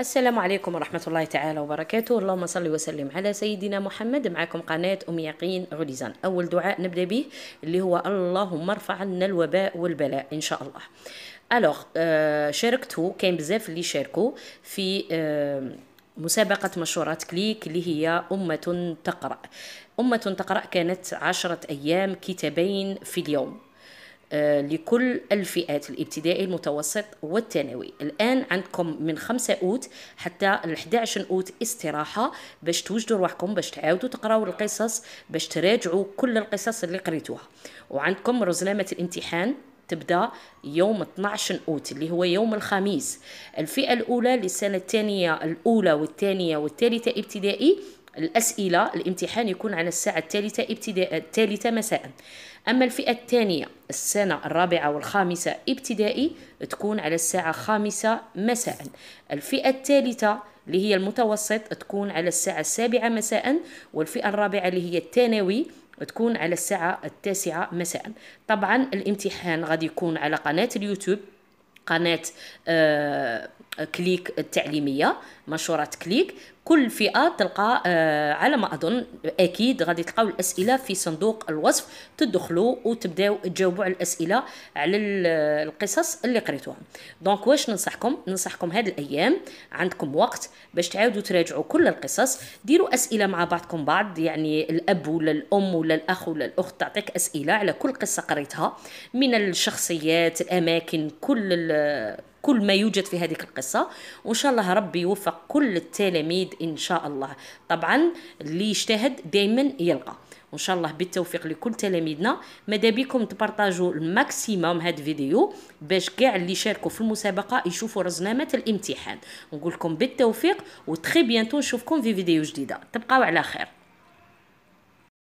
السلام عليكم ورحمة الله تعالى وبركاته اللهم صل وسلم على سيدنا محمد معكم قناة أم يقين غليزان أول دعاء نبدأ به اللي هو اللهم ارفع عنا الوباء والبلاء إن شاء الله ألوغ آه شاركته كاين بزاف اللي شاركوا في آه مسابقة مشورات كليك اللي هي أمة تقرأ أمة تقرأ كانت عشرة أيام كتابين في اليوم آه، لكل الفئات الابتدائي المتوسط والثانوي الآن عندكم من 5 أوت حتى ال 11 أوت استراحة باش توجدوا روحكم باش تعاودوا تقراوا القصص باش تراجعوا كل القصص اللي قريتوها وعندكم رزلامة الامتحان تبدا يوم 12 اوت اللي هو يوم الخميس الفئه الاولى للسنه الثانيه الاولى والثانيه والثالثه ابتدائي الأسئلة الامتحان يكون على الساعة الثالثة ابتداء الثالثة مساء أما الفئة الثانية السنة الرابعة والخامسة ابتدائي تكون على الساعة خامسة مساء الفئة الثالثة اللي هي المتوسط تكون على الساعة السابعة مساء والفئة الرابعة اللي هي الثانوي تكون على الساعة التاسعة مساء طبعا الامتحان غادي يكون على قناة اليوتيوب قناة آه كليك التعليميه منشورات كليك كل فئه تلقى آه، على ما اظن اكيد غادي تلقاو الاسئله في صندوق الوصف تدخلوا وتبداو تجاوبوا على الاسئله على آه، القصص اللي قريتوها دونك واش ننصحكم ننصحكم هاد الايام عندكم وقت باش تعاودوا تراجعوا كل القصص ديروا اسئله مع بعضكم بعض يعني الاب ولا الام ولا الاخ ولا الاخت تعطيك اسئله على كل قصه قريتها من الشخصيات الاماكن كل آه، كل ما يوجد في هذه القصه وان شاء الله ربي يوفق كل التلاميذ ان شاء الله طبعا اللي يجتهد دائما يلقى وان شاء الله بالتوفيق لكل تلاميذنا ماذا بكم تبرتاجوا الماكسيموم هاد الفيديو باش كاع اللي شاركوا في المسابقه يشوفوا رزنامه الامتحان نقول لكم بالتوفيق وتخي بيانتو نشوفكم في فيديو جديده تبقاو على خير